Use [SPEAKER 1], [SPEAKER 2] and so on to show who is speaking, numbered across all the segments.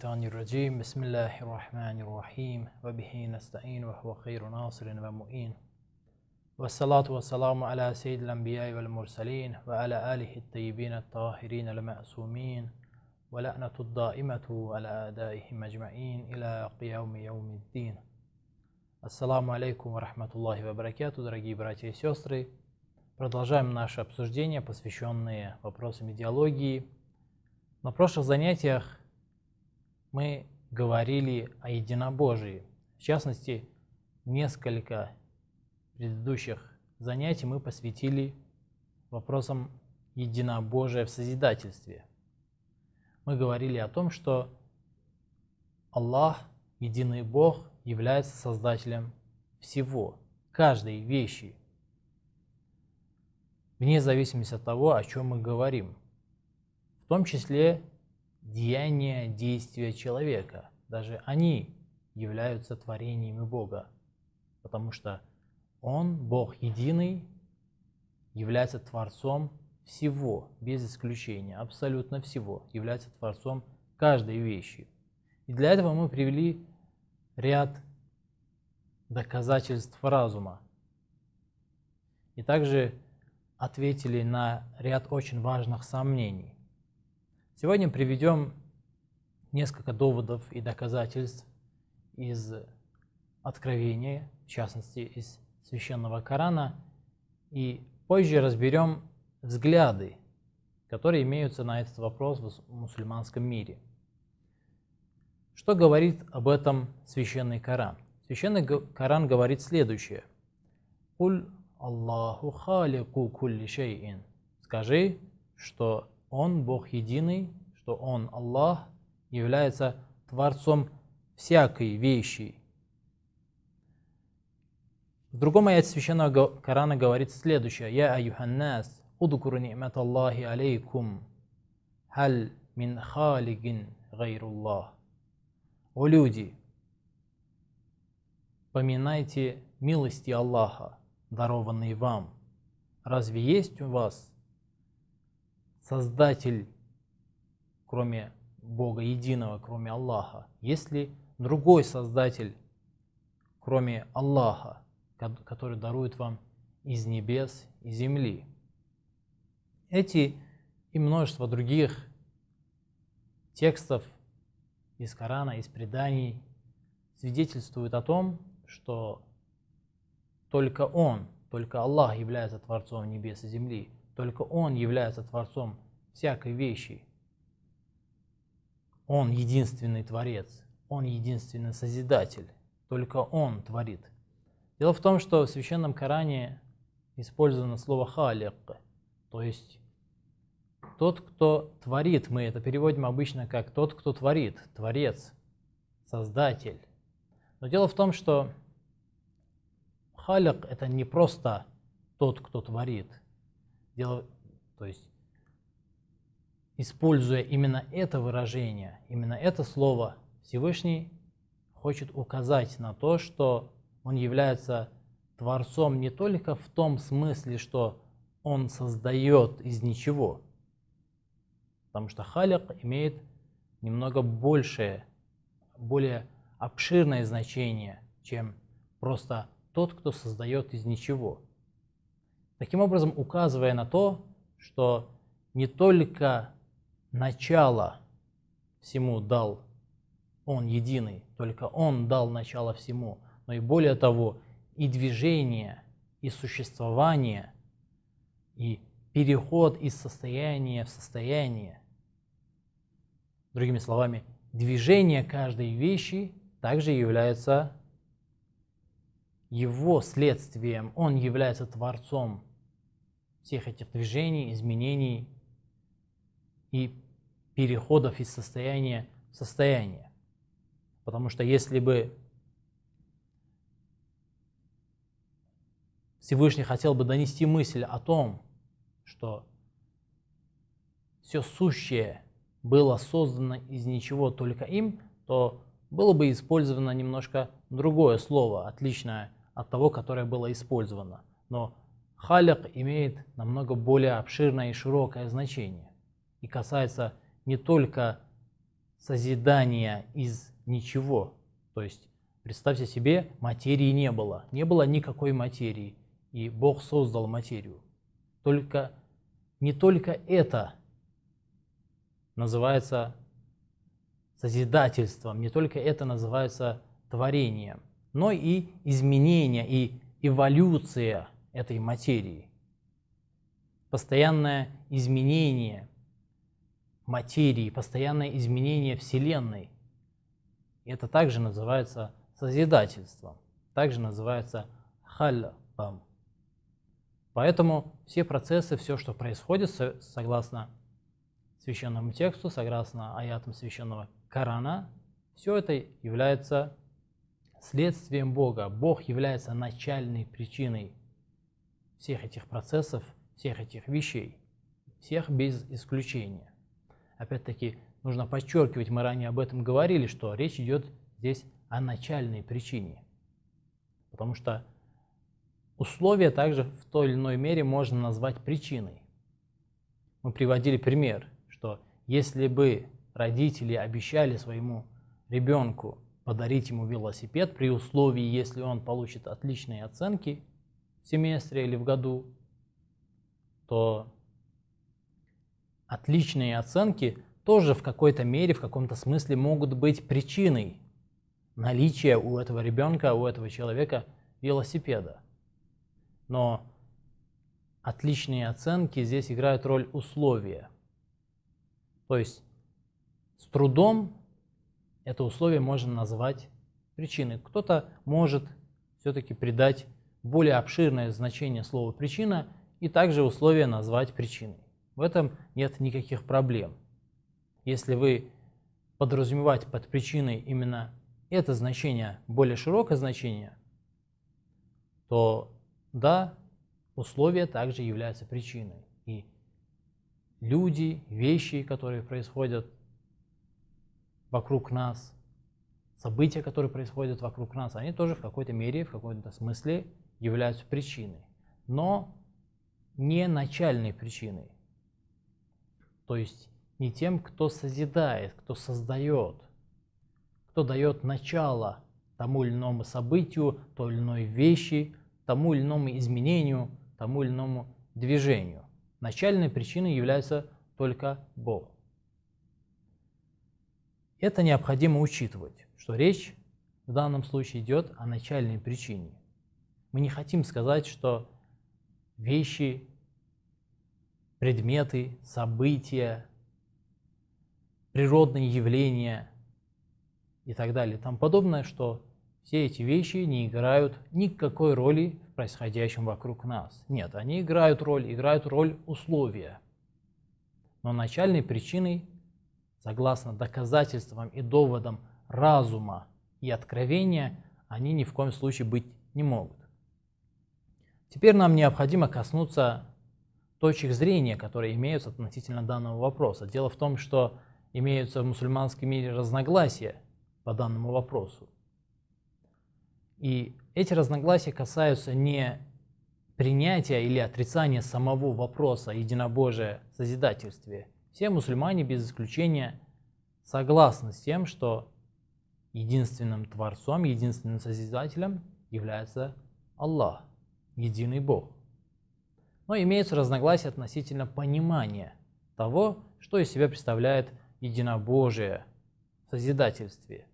[SPEAKER 1] الشيطان الرجيم بسم الله الرحمن الرحيم وبه نستعين وهو خير ناصر ومؤين والصلاة والسلام على سيد الأنبياء والمرسلين وعلى آله الطيبين الطاهرين المعصومين ولعنة الدائمة على أعدائهم أجمعين إلى قيام يوم الدين السلام عليكم ورحمة الله وبركاته баракету, дорогие братья и сестры. Продолжаем наше обсуждение посвященное вопросам идеологии. На прошлых занятиях мы говорили о единобожии. В частности, несколько предыдущих занятий мы посвятили вопросам единобожия в созидательстве. Мы говорили о том, что Аллах, единый Бог, является создателем всего, каждой вещи, вне зависимости от того, о чем мы говорим, в том числе деяния, действия человека. Даже они являются творениями Бога, потому что Он, Бог единый, является Творцом всего, без исключения, абсолютно всего, является Творцом каждой вещи. И для этого мы привели ряд доказательств разума. И также ответили на ряд очень важных сомнений. Сегодня приведем несколько доводов и доказательств из Откровения, в частности, из Священного Корана, и позже разберем взгляды, которые имеются на этот вопрос в мусульманском мире. Что говорит об этом Священный Коран? Священный Коран говорит следующее. «Куль Аллаху халику кулли шейин». Скажи, что Он, Бог единый, что Он, Аллах, является Творцом всякой вещи. В другом аяте Священного Корана говорит следующее. «Я аюханнас, удукуру ни'мат Аллахи алейкум, халь мин халигин гайруллах». «О люди, поминайте милости Аллаха, дарованные вам. Разве есть у вас Создатель кроме Бога единого, кроме Аллаха? Есть ли другой Создатель, кроме Аллаха, который дарует вам из небес и земли? Эти и множество других текстов из Корана, из преданий свидетельствуют о том, что только Он, только Аллах является Творцом небес и земли, только Он является Творцом всякой вещи – он единственный Творец, Он единственный Созидатель, только Он творит. Дело в том, что в Священном Коране использовано слово «халик», то есть тот, кто творит, мы это переводим обычно как тот, кто творит, творец, создатель. Но дело в том, что халик это не просто тот, кто творит. Дело, то есть используя именно это выражение, именно это слово, Всевышний хочет указать на то, что он является Творцом не только в том смысле, что он создает из ничего, потому что халик имеет немного большее, более обширное значение, чем просто тот, кто создает из ничего. Таким образом, указывая на то, что не только начало всему дал Он единый, только Он дал начало всему, но и более того, и движение, и существование, и переход из состояния в состояние. Другими словами, движение каждой вещи также является его следствием, он является творцом всех этих движений, изменений и переходов из состояния в состояние. Потому что если бы Всевышний хотел бы донести мысль о том, что все сущее было создано из ничего только им, то было бы использовано немножко другое слово, отличное от того, которое было использовано. Но халик имеет намного более обширное и широкое значение и касается не только созидания из ничего. То есть представьте себе, материи не было. Не было никакой материи. И Бог создал материю. Только не только это называется созидательством, не только это называется творением, но и изменение и эволюция этой материи, постоянное изменение материи, постоянное изменение Вселенной. И это также называется созидательством, также называется халлам. Поэтому все процессы, все, что происходит, согласно священному тексту, согласно аятам священного Корана, все это является следствием Бога. Бог является начальной причиной всех этих процессов, всех этих вещей, всех без исключения. Опять-таки, нужно подчеркивать, мы ранее об этом говорили, что речь идет здесь о начальной причине. Потому что условия также в той или иной мере можно назвать причиной. Мы приводили пример, что если бы родители обещали своему ребенку подарить ему велосипед при условии, если он получит отличные оценки в семестре или в году, то Отличные оценки тоже в какой-то мере, в каком-то смысле могут быть причиной наличия у этого ребенка, у этого человека велосипеда. Но отличные оценки здесь играют роль условия. То есть с трудом это условие можно назвать причиной. Кто-то может все-таки придать более обширное значение слову «причина» и также условие назвать причиной. В этом нет никаких проблем. Если вы подразумевать под причиной именно это значение, более широкое значение, то да, условия также являются причиной. И люди, вещи, которые происходят вокруг нас, события, которые происходят вокруг нас, они тоже в какой-то мере, в каком-то смысле являются причиной. Но не начальной причиной то есть не тем, кто созидает, кто создает, кто дает начало тому или иному событию, той или иной вещи, тому или иному изменению, тому или иному движению. Начальной причиной является только Бог. Это необходимо учитывать, что речь в данном случае идет о начальной причине. Мы не хотим сказать, что вещи предметы, события, природные явления и так далее. Там подобное, что все эти вещи не играют никакой роли в происходящем вокруг нас. Нет, они играют роль, играют роль условия. Но начальной причиной, согласно доказательствам и доводам разума и откровения, они ни в коем случае быть не могут. Теперь нам необходимо коснуться точек зрения, которые имеются относительно данного вопроса. Дело в том, что имеются в мусульманском мире разногласия по данному вопросу. И эти разногласия касаются не принятия или отрицания самого вопроса единобожия в созидательстве. Все мусульмане без исключения согласны с тем, что единственным Творцом, единственным Созидателем является Аллах, единый Бог но имеются разногласия относительно понимания того, что из себя представляет единобожие в созидательстве.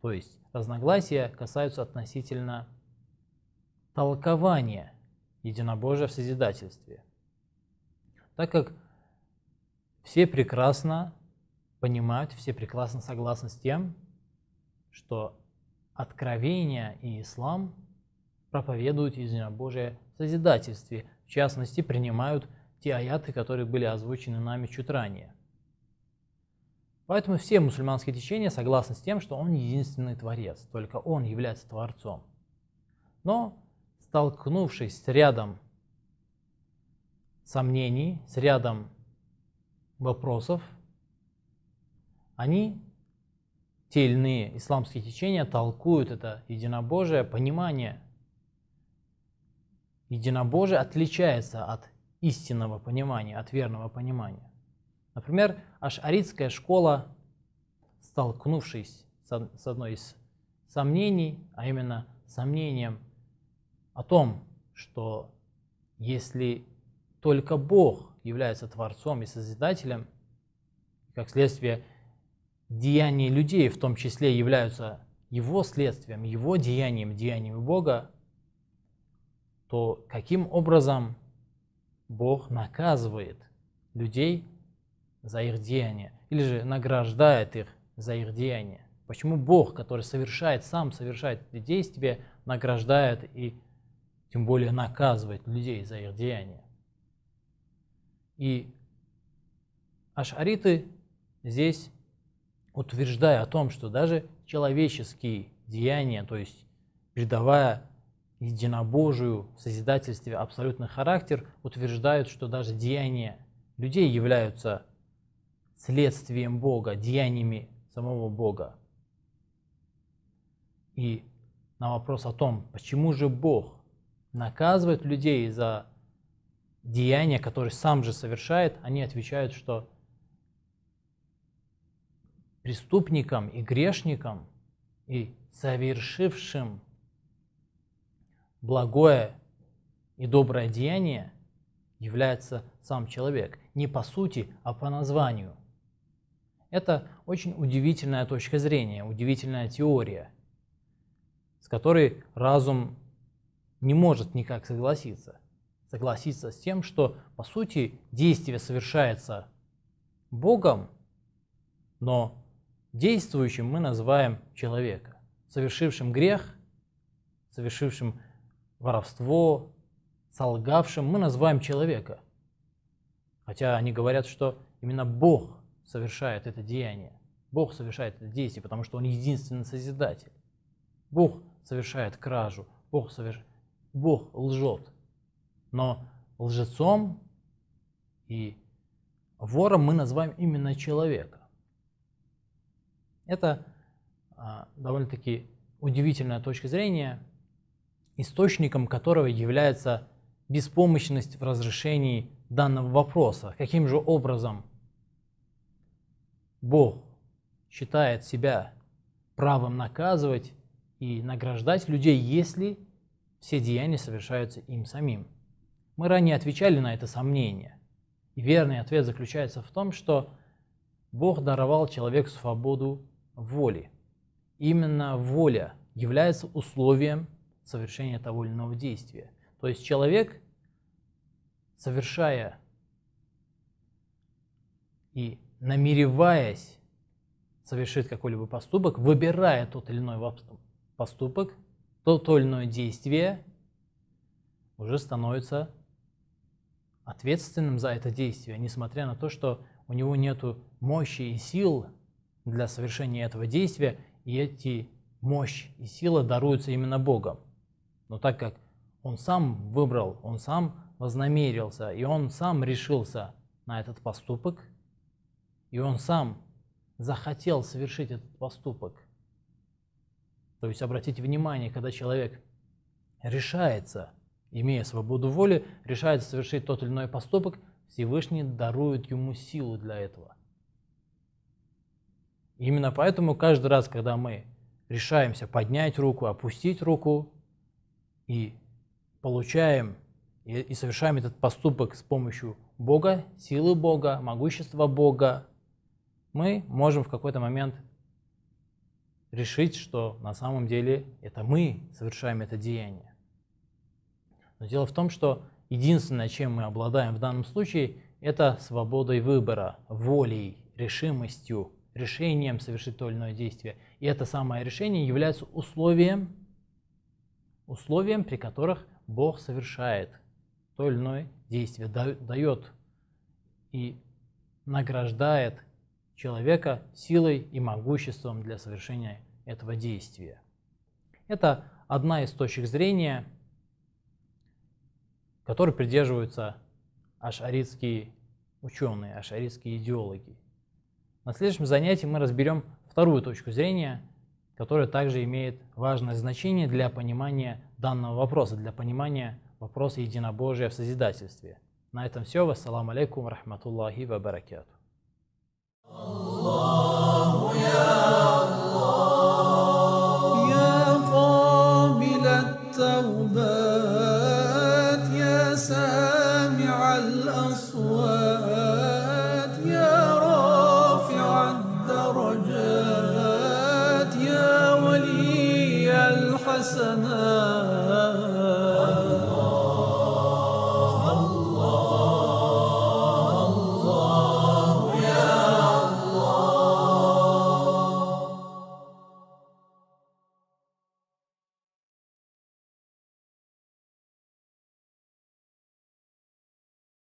[SPEAKER 1] То есть разногласия касаются относительно толкования единобожия в созидательстве. Так как все прекрасно понимают, все прекрасно согласны с тем, что откровение и ислам проповедуют единобожие в созидательстве, в частности, принимают те аяты, которые были озвучены нами чуть ранее. Поэтому все мусульманские течения согласны с тем, что он единственный творец, только он является творцом. Но, столкнувшись с рядом сомнений, с рядом вопросов, они, те или иные исламские течения, толкуют это единобожие понимание единобожие отличается от истинного понимания, от верного понимания. Например, ашаритская школа, столкнувшись с одной из сомнений, а именно сомнением о том, что если только Бог является Творцом и Созидателем, как следствие деяния людей, в том числе являются его следствием, его деянием, деянием Бога, то каким образом Бог наказывает людей за их деяния или же награждает их за их деяния? Почему Бог, который совершает, сам совершает действия, награждает и тем более наказывает людей за их деяния? И ашариты здесь утверждают о том, что даже человеческие деяния, то есть придавая единобожию, в созидательстве абсолютный характер, утверждают, что даже деяния людей являются следствием Бога, деяниями самого Бога. И на вопрос о том, почему же Бог наказывает людей за деяния, которые сам же совершает, они отвечают, что преступникам и грешникам и совершившим благое и доброе деяние является сам человек. Не по сути, а по названию. Это очень удивительная точка зрения, удивительная теория, с которой разум не может никак согласиться. Согласиться с тем, что по сути действие совершается Богом, но действующим мы называем человека, совершившим грех, совершившим воровство, солгавшим мы называем человека. Хотя они говорят, что именно Бог совершает это деяние. Бог совершает это действие, потому что Он единственный Созидатель. Бог совершает кражу, Бог, соверш... Бог лжет. Но лжецом и вором мы называем именно человека. Это а, довольно-таки удивительная точка зрения, источником которого является беспомощность в разрешении данного вопроса. Каким же образом Бог считает себя правом наказывать и награждать людей, если все деяния совершаются им самим? Мы ранее отвечали на это сомнение. И верный ответ заключается в том, что Бог даровал человеку свободу воли. Именно воля является условием совершения того или иного действия. То есть человек, совершая и намереваясь совершить какой-либо поступок, выбирая тот или иной поступок, то, то или иное действие, уже становится ответственным за это действие, несмотря на то, что у него нет мощи и сил для совершения этого действия, и эти мощь и сила даруются именно Богом. Но так как он сам выбрал, он сам вознамерился, и он сам решился на этот поступок, и он сам захотел совершить этот поступок. То есть обратите внимание, когда человек решается, имея свободу воли, решается совершить тот или иной поступок, Всевышний дарует ему силу для этого. Именно поэтому каждый раз, когда мы решаемся поднять руку, опустить руку, и получаем и, совершаем этот поступок с помощью Бога, силы Бога, могущества Бога, мы можем в какой-то момент решить, что на самом деле это мы совершаем это деяние. Но дело в том, что единственное, чем мы обладаем в данном случае, это свободой выбора, волей, решимостью, решением совершить то или иное действие. И это самое решение является условием условиям, при которых Бог совершает то или иное действие, дает и награждает человека силой и могуществом для совершения этого действия. Это одна из точек зрения, которой придерживаются ашаритские ученые, ашаритские идеологи. На следующем занятии мы разберем вторую точку зрения – которое также имеет важное значение для понимания данного вопроса, для понимания вопроса единобожия в созидательстве. На этом все. Вассаламу алейкум рахматуллахи ва баракату. Allah.